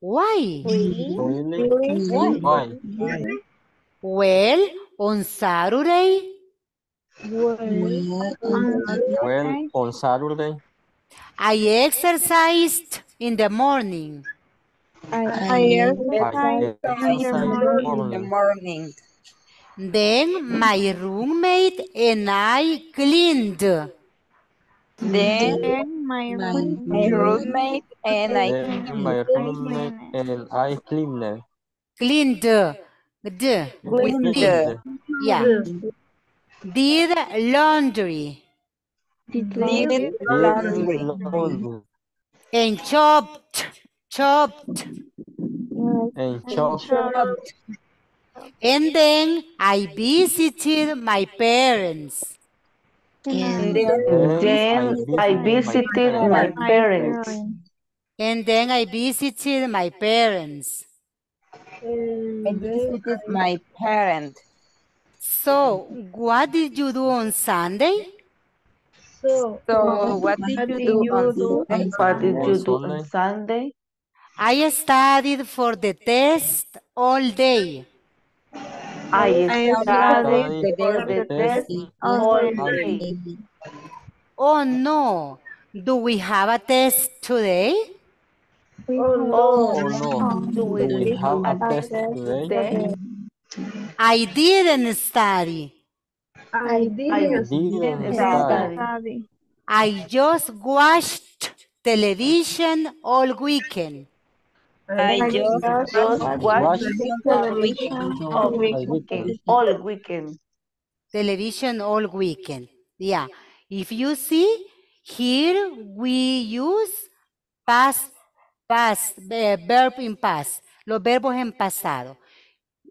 Why? Really? Well, on Saturday. Well, on Saturday. I exercised in the morning. I, I, I exercised in the morning. Then my roommate and I cleaned. Then, then my, roommate, roommate and I cleaned. My roommate and I cleaned. Cleaned. D. Cleaned. Did. Yeah. Did laundry. Did laundry. laundry. And chopped. Chopped. And chopped. And chopped. And then I visited my parents. And then I visited my parents. And then I visited my parents. I visited my parents. So, what did you do on Sunday? So, what did you do on Sunday? I studied for the test all day. I studied the best Oh no, do we have a test today? Oh, oh no, do we have a test today? I didn't study. I didn't, study. I just watched television all weekend. I just, television all weekend. Television all weekend. Yeah. If you see, here we use past, past, eh, verb in past. Los verbos en pasado.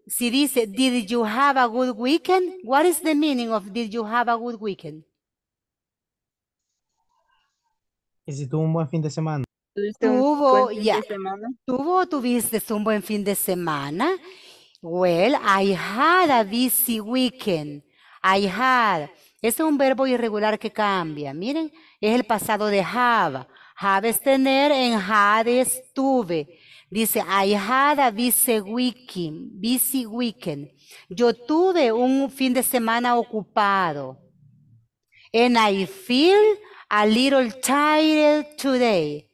Si dice, did you have a good weekend? What is the meaning of did you have a good weekend? ¿Y si tuvo un buen fin de semana? Tuvo, ya. Tuvo, tuviste un buen fin de semana. Well, I had a busy weekend. I had. Este es un verbo irregular que cambia. Miren, es el pasado de have. Have es tener, en had es tuve. Dice, I had a busy weekend. Busy weekend. Yo tuve un fin de semana ocupado. And I feel a little tired today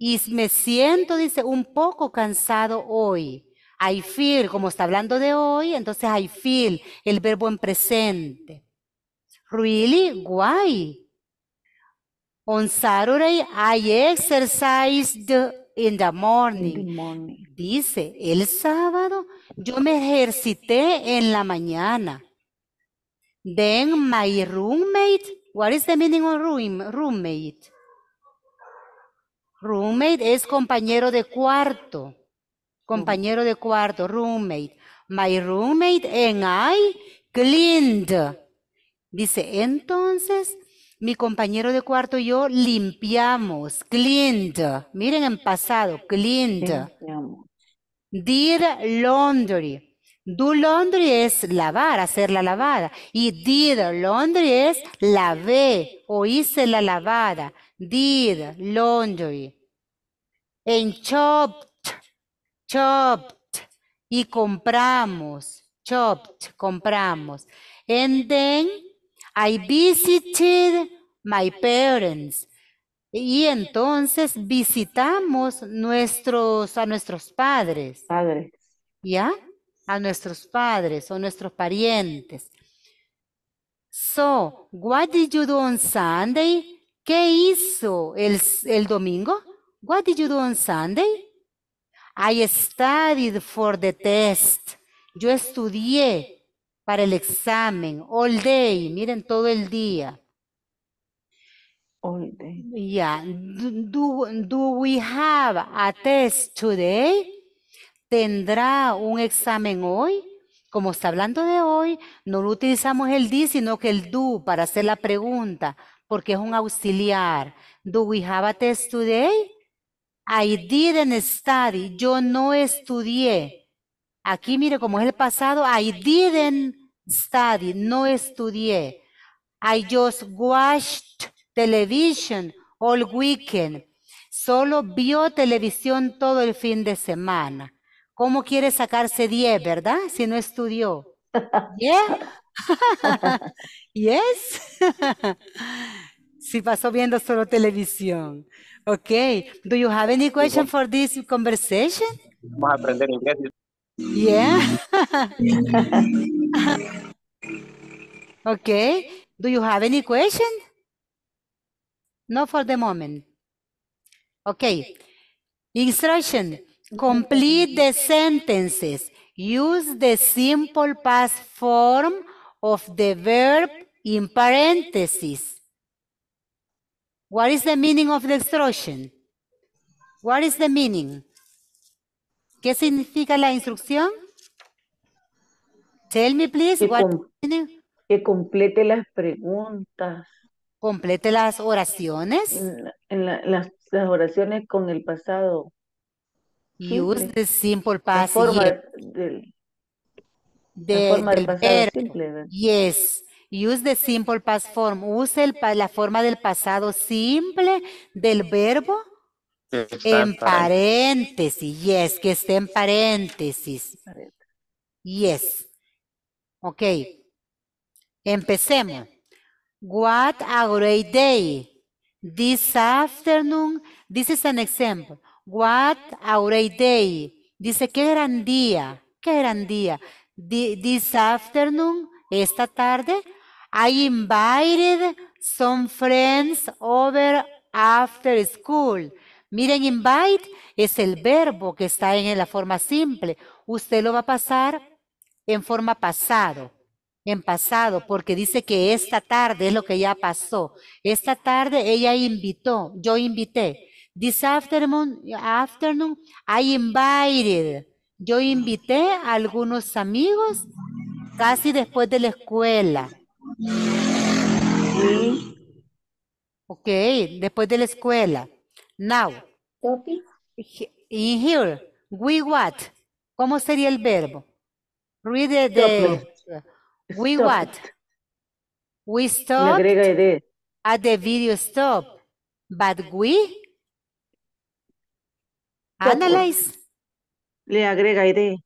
y me siento, dice, un poco cansado hoy. I feel, como está hablando de hoy, entonces I feel, el verbo en presente. Really? Why? On Saturday I exercised in the morning. Dice, el sábado yo me ejercité en la mañana. Then my roommate, what is the meaning of roommate? Roommate es compañero de cuarto. Compañero de cuarto, roommate. My roommate and I cleaned. Dice, entonces, mi compañero de cuarto y yo limpiamos. Cleaned. Miren en pasado, cleaned. Did laundry. Do laundry es lavar, hacer la lavada. Y did laundry es lavé o hice la lavada did, laundry. and chopped, chopped. Y compramos, chopped, compramos. And then I visited my parents. Y entonces visitamos nuestros, a nuestros padres. Padres. ¿Ya? A nuestros padres o nuestros parientes. So, what did you do on Sunday? ¿Qué hizo el, domingo? What did you do on Sunday? I studied for the test. Yo estudié para el examen all day. Miren, todo el día. All day. Do, we have a test today? ¿Tendrá un examen hoy? Como está hablando de hoy, no lo utilizamos el did, sino que el do para hacer la pregunta porque es un auxiliar. Do we have a test today? I didn't study. Yo no estudié. Aquí mire cómo es el pasado. I didn't study. No estudié. I just watched television all weekend. Solo vio televisión todo el fin de semana. ¿Cómo quiere sacarse 10, verdad? Si no estudió. Yeah. [LAUGHS] yes. si pasó viendo solo televisión. Okay. Do you have any question for this conversation? Vamos a aprender inglés. Yeah. okay. Do you have any question? No for the moment. Okay. Instruction. Complete the sentences. Use the simple past form of the verb in parentheses. What is the meaning of the instruction? What is the meaning? ¿Qué significa la instrucción? Tell me please que, what complete las preguntas. Complete las oraciones. En las oraciones con el pasado Use the simple past form. Del, de, simple, Yes. Use the simple past form. Use el, la forma del pasado simple del verbo en paréntesis. Yes, que esté en paréntesis. Yes. Ok. Empecemos. What a great day. This afternoon. This is an example. What a great day. Dice, qué gran día, qué gran día. this afternoon, esta tarde, I invited some friends over after school. Miren, invite es el verbo que está en la forma simple. Usted lo va a pasar en forma pasado, en pasado, porque dice que esta tarde es lo que ya pasó. Esta tarde ella invitó, yo invité. This afternoon, afternoon I invited. Yo invité a algunos amigos casi después de la escuela. Ok, después de la escuela. Now, in here, we what? ¿Cómo sería el verbo? Read the, eh, we what? We stopped at the video stop, but we Analyze. Le agrega ID.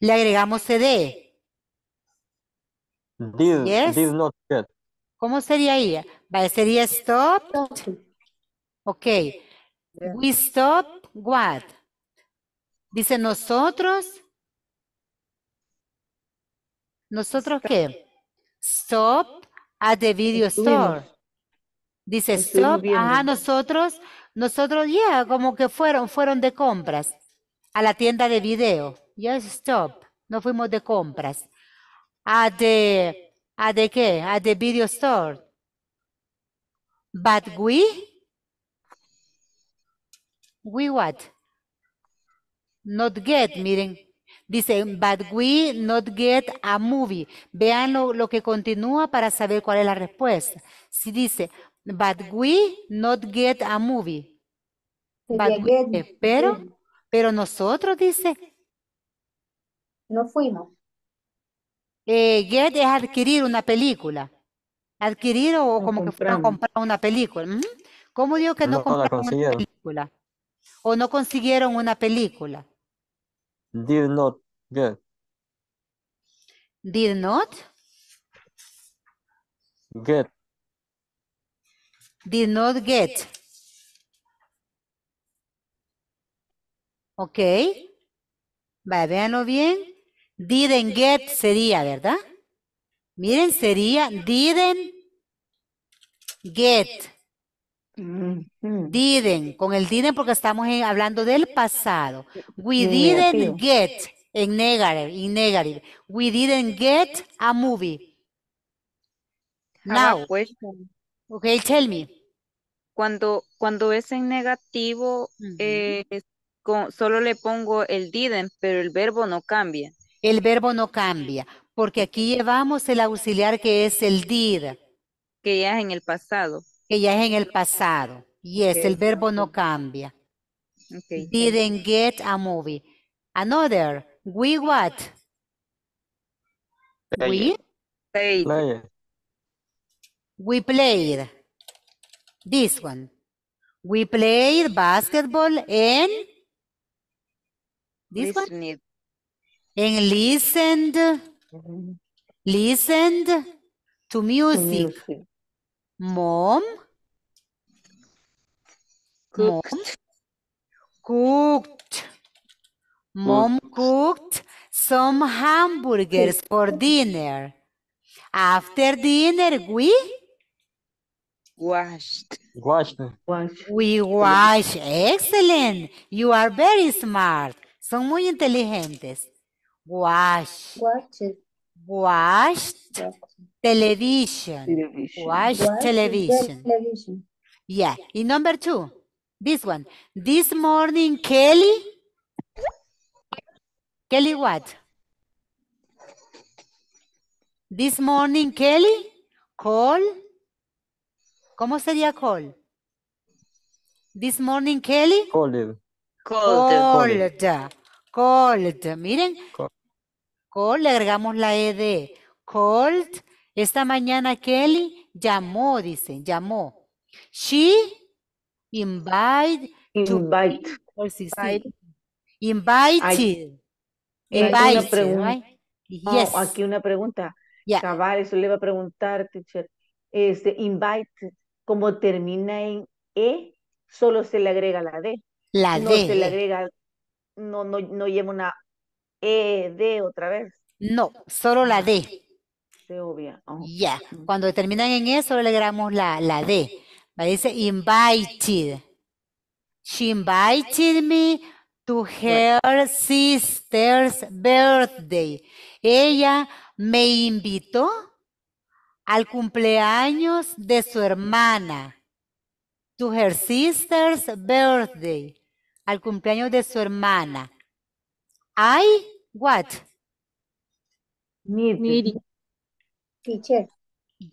Le agregamos CD. Did, not get. ¿Cómo sería ahí? Sería stop. Ok. We stop what? Dice nosotros. ¿Nosotros qué? Stop at the video store. Dice stop. Ajá, nosotros nosotros ya como que fueron, fueron de compras a la tienda de video. Ya yes, stop. No fuimos de compras. A de a de qué? A de video store. But we we what? Not get, miren. Dice, but we not get a movie. Vean lo que continúa para saber cuál es la respuesta. Si dice, But we not get a movie. But we, pero, pero nosotros, dice. No fuimos. Eh, get es adquirir una película. Adquirir o como que comprar una película. ¿Cómo digo que no, no compraron una película? O no consiguieron una película. Did not get. Did not. Get. Did not get. Ok. Vale, véanlo bien. Didn't get sería, ¿verdad? Miren, sería didn't get. Didn't, con el didn't porque estamos hablando del pasado. We didn't get, en negative, in negative. We didn't get a movie. Ah, Now, pues, okay, tell me. Cuando, es en negativo, eh, solo le pongo el didn't, pero el verbo no cambia. El verbo no cambia, porque aquí llevamos el auxiliar que es el did. Que ya es en el pasado. Que ya es en el pasado. Yes, el verbo no cambia. Okay. Didn't get a movie. Another. We what? We? Played. We played. This one. We played basketball and this listened. one and listened listened to music. music. Mom cooked. Mom cooked. Mom cooked some hamburgers for dinner. After dinner, we Washed. Washed. Washed. We wash. Excellent. You are very smart. Son muy inteligentes. Wash. Washed. Washed. Television. television. Wash television. television. Yeah. In number two, this one. This morning, Kelly. Kelly what? This morning, Kelly call. ¿Cómo sería Call? This morning, Kelly. Called. Cold. Cold. Miren. Call. Le agregamos la e de Cold. Esta mañana Kelly llamó, dicen, llamó. She invite. Invite. To invite. Invited. Invited. Aquí una pregunta. Yeah. eso le va a preguntar, teacher. Este, invite como termina en E, solo se le agrega la D. La D. No se le agrega, no, no, lleva una E, D otra vez. No, solo la D. Se obvia. Ya, cuando terminan en E, solo le agregamos la, la D. Dice invited. She invited me to her sister's birthday. Ella me invitó al cumpleaños de su hermana. To her sister's birthday. Al cumpleaños de su hermana. I, what? Miri. Teacher.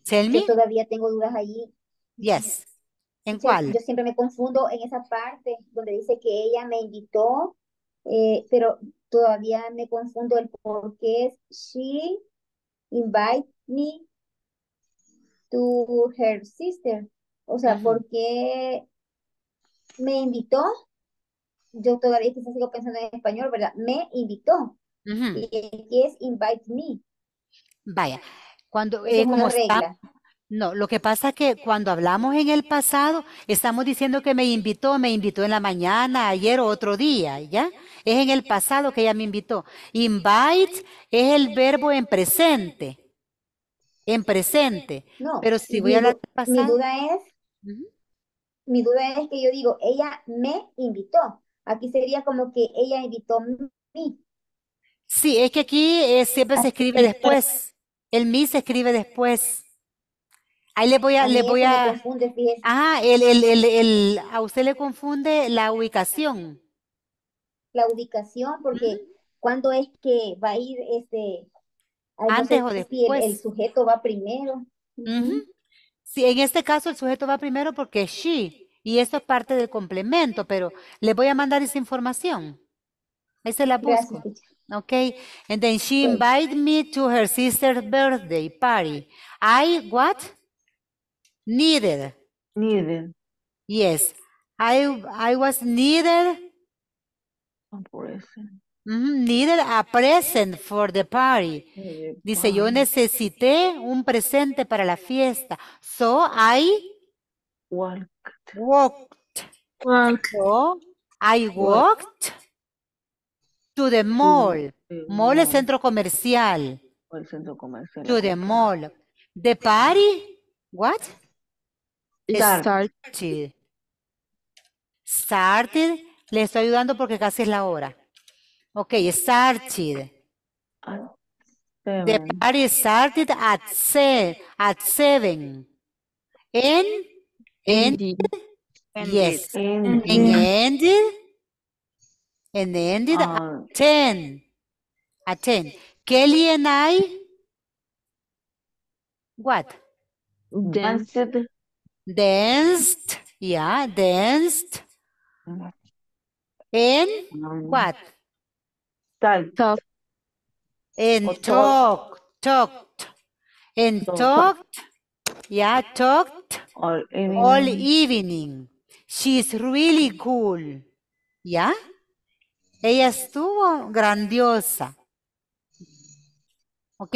Tell me. todavía tengo dudas allí. Yes. ¿En cuál? Yo siempre me confundo en esa parte donde dice que ella me invitó, eh, pero todavía me confundo el por qué es she invite me to her sister. O sea, porque ¿por me invitó? Yo todavía quizás sigo pensando en español, ¿verdad? Me invitó. Y es invite me. Vaya, cuando eh, no, lo que pasa es que cuando hablamos en el pasado, estamos diciendo que me invitó, me invitó en la mañana, ayer o otro día, ¿ya? Es en el pasado que ella me invitó. Invite es el verbo en presente. En presente. pero si voy a hablar Mi duda es, mi duda es que yo digo, ella me invitó. Aquí sería como que ella invitó a mí. Sí, es que aquí eh, siempre se escribe después. El mí se escribe después. Ahí le voy a, le voy a. ah, el, el, a usted le confunde la ubicación. La ubicación, porque cuando es que va a ir este antes o después. el, sujeto va primero. Sí, en este caso el sujeto va primero porque es she y eso es parte del complemento, pero le voy a mandar esa información. Ahí se la busco. Ok. Okay, and then she pues. invited me to her sister's birthday party. I what? Needed. Needed. Yes, I I was needed. Ah, Needed a present for the party. Dice, yo necesité un presente para la fiesta. So I walked. Walked. So I walked to the mall. Mall es centro comercial. To the mall. The party, what? Started. Started. Le estoy ayudando porque casi es la hora. Okay, started. The party started at se at seven. And ended. ended. Yes. Ended. And ended. And ended uh, at ah. ten. At ten. Kelly and I. What? Danced. Danced. Yeah, danced. Mm-hmm. And mm-hmm. what? Talk. Talk. Talked. talked. Yeah, talked. All evening. She's really cool. Yeah. Ella estuvo grandiosa. Ok.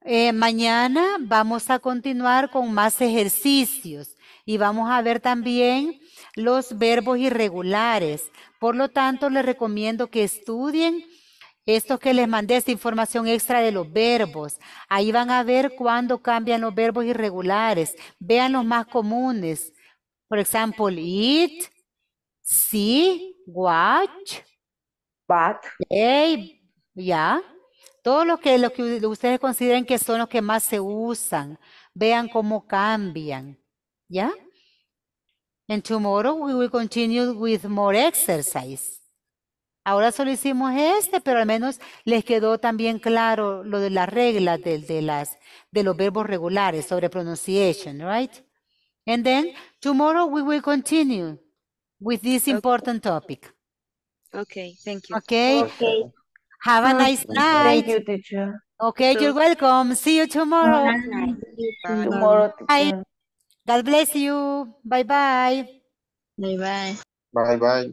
Eh, mañana vamos a continuar con más ejercicios y vamos a ver también los verbos irregulares. Por lo tanto, les recomiendo que estudien esto que les mandé, esta información extra de los verbos. Ahí van a ver cuándo cambian los verbos irregulares. Vean los más comunes. Por ejemplo, eat, see, watch, but, ya. Todos los que, que ustedes consideren que son los que más se usan. Vean cómo cambian. ¿Ya? And tomorrow we will continue with more exercise. Ahora solo hicimos este, pero al menos les quedó también claro lo de las reglas de, las, de los verbos regulares sobre pronunciation, right? And then tomorrow we will continue with this important topic. Okay, thank you. Okay. Have a nice night. Thank you, teacher. Okay, you're welcome. See you tomorrow. night. Tomorrow. God bless you. Bye-bye. Bye-bye. Bye-bye.